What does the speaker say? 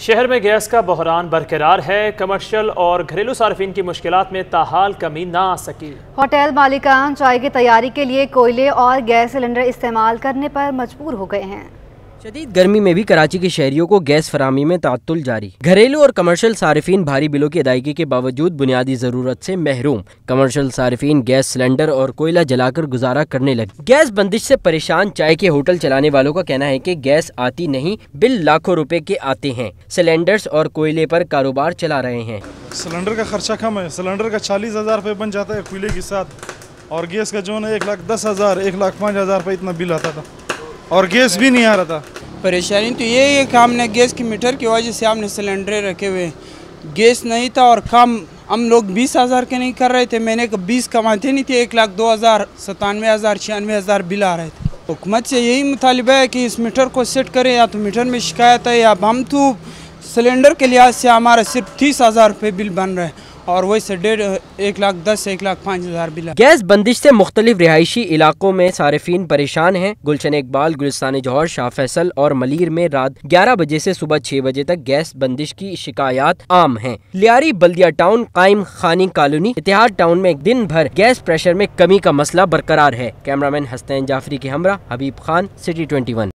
शहर में गैस का बहरान बरकरार है कमर्शियल और घरेलू सार्फिन की मुश्किल में ताहाल कमी ना आ सकी होटल मालिकान चाय की तैयारी के लिए कोयले और गैस सिलेंडर इस्तेमाल करने पर मजबूर हो गए हैं शदीद गर्मी में भी कराची के शहरियों को गैस फरहमी में तातुल जारी घरेलू और कमर्शियल सार्फिन भारी बिलों की अदायगी के बावजूद बुनियादी जरूरत से महरूम कमर्शियल सार्फिन गैस सिलेंडर और कोयला जलाकर गुजारा करने लगे गैस बंदिश से परेशान चाय के होटल चलाने वालों का कहना है कि गैस आती नहीं बिल लाखों रुपए के आते हैं सिलेंडर्स और कोयले पर कारोबार चला रहे हैं सिलेंडर का खर्चा कम है सिलेंडर का चालीस हजार बन जाता है कोयले के साथ और गैस का जो है एक लाख दस हजार एक लाख पाँच हजार इतना बिल आता था और गैस भी नहीं आ रहा था परेशानी तो यही है कि हमने गैस की मीटर की वजह से हमने सिलेंडर रखे हुए गैस नहीं था और काम हम लोग बीस हज़ार के नहीं कर रहे थे मैंने बीस कमाते नहीं थे एक लाख दो हज़ार सतानवे हज़ार छियानवे हज़ार बिल आ रहे थे हुकूमत से यही मुतालबा है कि इस मीटर को सेट करें या तो मीटर में शिकायत है या हम तो सिलेंडर के लिहाज से हमारा सिर्फ तीस हज़ार रुपये बिल बन रहा है और से डेढ़ एक लाख दस एक लाख पाँच हज़ार बिल गैस बंदिश से मुख्तलिफ रिहायशी इलाकों में सार्फिन परेशान हैं गुलशन इकबाल गुलस्तान जौहर शाह फैसल और मलिर में रात ग्यारह बजे से सुबह छह बजे तक गैस बंदिश की शिकायत आम है लियारी बल्दिया टाउन कायम खानी कॉलोनी इतिहाद टाउन में दिन भर गैस प्रेशर में कमी का मसला बरकरार है मैन हसनैन जाफरी के हमरा हबीब खान सिटी ट्वेंटी